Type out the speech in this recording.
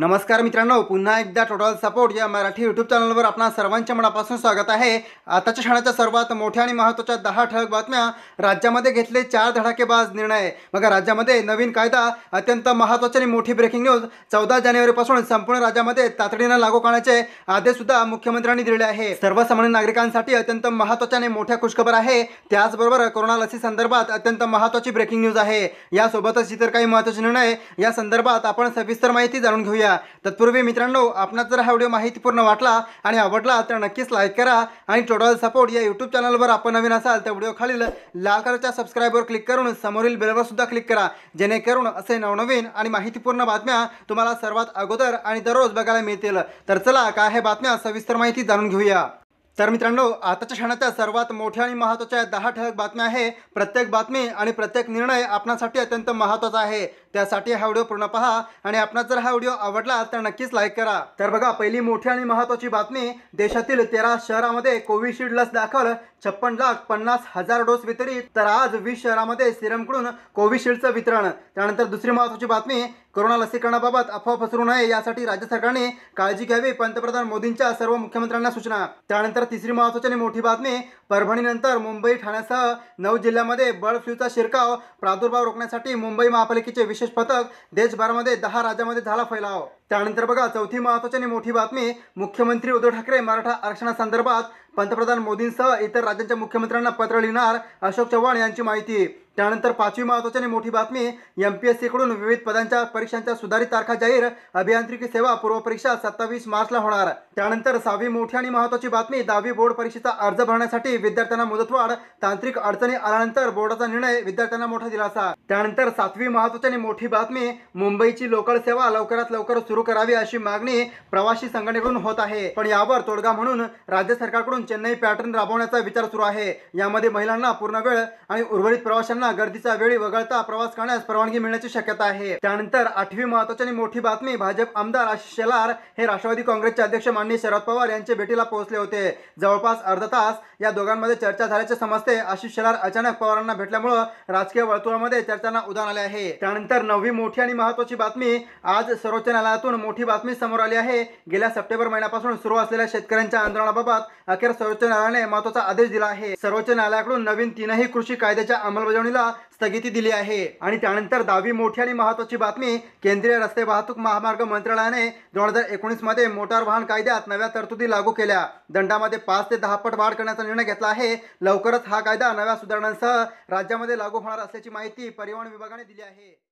नमस्कार मित्रांनो पुन्हा एकदा टोटल सपोर्ट या मराठी यूट्यूब चॅनलवर आपणा सर्वांच्या मनापासून स्वागत आहे आताच्या क्षणाच्या सर्वात मोठ्या आणि महत्त्वाच्या दहा ठळक बातम्या राज्यामध्ये घेतले चार धडाकेबाज निर्णय मग राज्यामध्ये नवीन कायदा अत्यंत महत्त्वाची आणि मोठी ब्रेकिंग न्यूज चौदा जानेवारीपासून संपूर्ण राज्यामध्ये तातडीनं लागू करण्याचे आदेशसुद्धा मुख्यमंत्र्यांनी दिले आहे सर्वसामान्य नागरिकांसाठी अत्यंत महत्त्वाच्या आणि मोठ्या खुशखबर आहे त्याचबरोबर कोरोना लसी संदर्भात अत्यंत महत्त्वाची ब्रेकिंग न्यूज आहे यासोबतच इतर काही महत्त्वाचे निर्णय या संदर्भात आपण सविस्तर माहिती जाणून घेऊया घेऊया तत्पूर्वी मित्रांनो आपण जर हा व्हिडिओ माहितीपूर्ण वाटला आणि आवडला तर नक्कीच लाईक करा आणि टोटल सपोर्ट या यूट्यूब चॅनलवर आपण नवीन असाल तर व्हिडिओ खालील लाल कलरच्या सबस्क्राईबवर क्लिक करून समोरील बेलवर सुद्धा क्लिक करा जेणेकरून असे नवनवीन आणि माहितीपूर्ण बातम्या तुम्हाला सर्वात अगोदर आणि दररोज बघायला मिळतील तर चला काय हे बातम्या सविस्तर माहिती जाणून घेऊया तर मित्रांनो आताच्या क्षणाच्या सर्वात मोठ्या आणि महत्त्वाच्या दहा ठळक बातम्या आहे प्रत्येक बातमी आणि प्रत्येक निर्णय आपणासाठी अत्यंत महत्त्वाचा आहे त्यासाठी हा व्हिडिओ पूर्ण पहा आणि आपणा जर हा व्हिडिओ आवडला तर नक्कीच लाईक करा तर बघा पहिली मोठी आणि महत्त्वाची बातमी देशातील तेरा शहरामध्ये कोविशिल्ड लस दाखल छप्पन लाख पन्नास हजार डोस वितरित तर आज वीस शहरामध्ये सिरमकडून कोविशिल्डचं वितरण त्यानंतर दुसरी महत्त्वाची बातमी कोरोना लसीकरणाबाबत अफवा पसरू नये यासाठी राज्य सरकारने काळजी घ्यावी पंतप्रधान मोदींच्या सर्व मुख्यमंत्र्यांना सूचना त्यानंतर तिसरी महत्वाची मोठी बातमी परभणीनंतर मुंबई ठाण्यासह नऊ जिल्ह्यामध्ये बर्ड फ्लूचा शिरकाव प्रादुर्भाव रोखण्यासाठी मुंबई महापालिकेचे विशेष पथक देशभरामध्ये दहा राज्यामध्ये झाला फैलाव त्यानंतर बघा चौथी महत्वाची आणि मोठी बातमी मुख्यमंत्री उद्धव ठाकरे मराठा आरक्षणासंदर्भात पंतप्रधान मोदींसह इतर राज्यांच्या मुख्यमंत्र्यांना पत्र लिहिणार अशोक चव्हाण यांची माहिती त्यानंतर पाचवी महत्वाची आणि मोठी बातमी एम पी एस विविध पदांच्या परीक्षांच्या सुधारित तारखा जाहीर अभियांत्रिकी सेवा पूर्व परीक्षा सत्तावीस मार्चला होणार त्यानंतर सहावी मोठी आणि महत्वाची बातमी दहावी बोर्ड परीक्षेचा अर्ज भरण्यासाठी विद्यार्थ्यांना मुदतवाढ तांत्रिक अडचणी आल्यानंतर बोर्डाचा निर्णय विद्यार्थ्यांना मोठा दिलासा त्यानंतर सातवी महत्वाची आणि मोठी बातमी मुंबईची लोकल सेवा लवकरात लवकर सुरू सुरू करावी अशी मागणी प्रवासी संघटनेकडून होत आहे पण यावर तोडगा म्हणून राज्य सरकारकडून चेन्नई पॅटर्न राबवण्याचा विचार सुरू आहे यामध्ये महिलांना पूर्ण वेळ आणि उर्वरित प्रवाशांना गर्दीचा वेळी वगळता प्रवास करण्यास परवानगी मिळण्याची शक्यता आहे त्यानंतर आठवी महत्वाची आणि मोठी बातमी भाजप आमदार आशिष शेलार हे राष्ट्रवादी काँग्रेसचे अध्यक्ष माननीय शरद पवार यांच्या भेटीला पोहोचले होते जवळपास अर्धा तास या दोघांमध्ये चर्चा झाल्याचे समजते आशिष शेलार अचानक पवारांना भेटल्यामुळे राजकीय वर्तुळामध्ये चर्चांना उदाहरण आले आहे त्यानंतर नववी मोठी आणि महत्वाची बातमी आज सर्वोच्च न्यायालयात माध्यमातून मोठी बातमी समोर आली आहे गेल्या सप्टेंबर महिन्यापासून सुरू असलेल्या शेतकऱ्यांच्या आंदोलनाबाबत अखेर सर्वोच्च न्यायालयाने महत्वाचा आदेश दिला आहे सर्वोच्च न्यायालयाकडून नवीन तीनही कृषी कायद्याच्या अंमलबजावणीला स्थगिती दिली आहे आणि त्यानंतर दहावी मोठी आणि महत्वाची बातमी केंद्रीय रस्ते वाहतूक महामार्ग मंत्रालयाने दोन हजार एकोणीस मध्ये मोटार वाहन कायद्यात नव्या तरतुदी लागू केल्या दंडामध्ये पाच ते दहा पट वाढ करण्याचा निर्णय घेतला आहे लवकरच हा कायदा नव्या सुधारणांसह राज्यामध्ये लागू होणार असल्याची माहिती परिवहन विभागाने दिली आहे